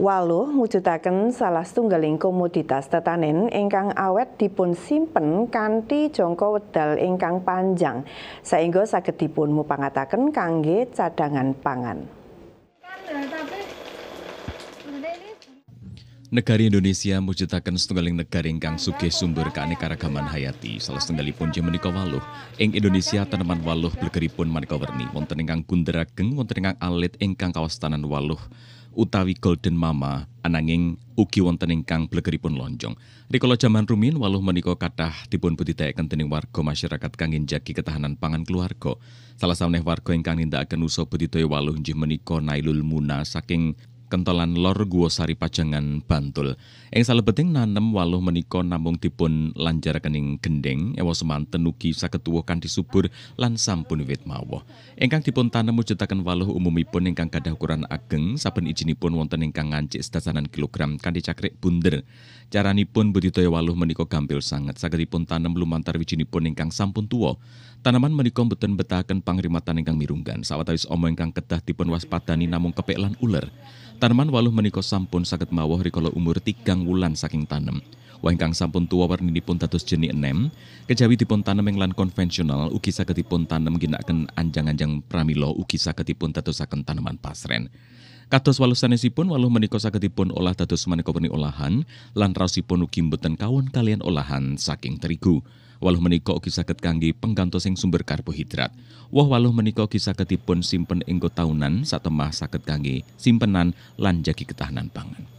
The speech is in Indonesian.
Waluh mujudaken salah setunggaling komoditas tetanen ingkang awet dipun simpen kanthi jangka wedal ingkang panjang saengga saged dipun mupangataken kangge cadangan pangan. Negari Indonesia mujudaken setunggaling negari ingkang sugih sumber keanekaragaman hayati. Salah setunggalipun inggih menika waluh. Ing Indonesia tanaman waluh bergeripun manika werni, wonten ingkang gunderageng, wonten ingkang alit ingkang kawastanan waluh utawi Golden Mama ananging ugi wonten ingkang blegeripun lonjong. Rikala jaman rumin waluh menika kathah dipun budidayakaken dening warga masyarakat kangge njagi ketahanan pangan keluarga. Salah saweneh warga ingkang nindakaken usaha budidaya waluh inggih menika Nailul Muna saking kentolan lor guosari Pajangan Bantul. Ing salebeting nanem waluh menika namung dipun kening gendeng ewa semanten ugi saged disubur kanthi subur lan sampun wit mawon. Ingkang dipun tanem mujudaken waluh umumipun ingkang gadah ukuran ageng saben ijinipun wonten ingkang ngancik sedasanan kilogram kanthi cakrik bunder. Caranipun budidaya waluh menika gampil sangat, saged dipun tanem lumantar wijinipun ingkang sampun tuwa. Tanaman menika beten betahaken pangrimatan ingkang mirunggan sawatawis engkang ingkang kedah dipun waspadani namung kepek lan ular. Tanaman waluh menika sampun saged mawah rikala umur tigang wulan saking tanem. Wengkang sampun tua warni dipun tatus jenis enem, kejawi dipun tanem yang lan konvensional Uki saged dipun tanem ginakaken anjang-anjang pramila ugi saged dipun dadosaken tanaman pasren. Kados waluh sanesipun waluh menika saged dipun olah tatus maneka werni olahan lan raosipun ugi boten kawan kalian olahan saking terigu. Waluh menika ugi saged kangge penggantosing sumber karbohidrat. wah waluh menika ugi saged dipun simpen tahunan taunan satemah saged kangge simpenan lan jagi ketahanan pangan.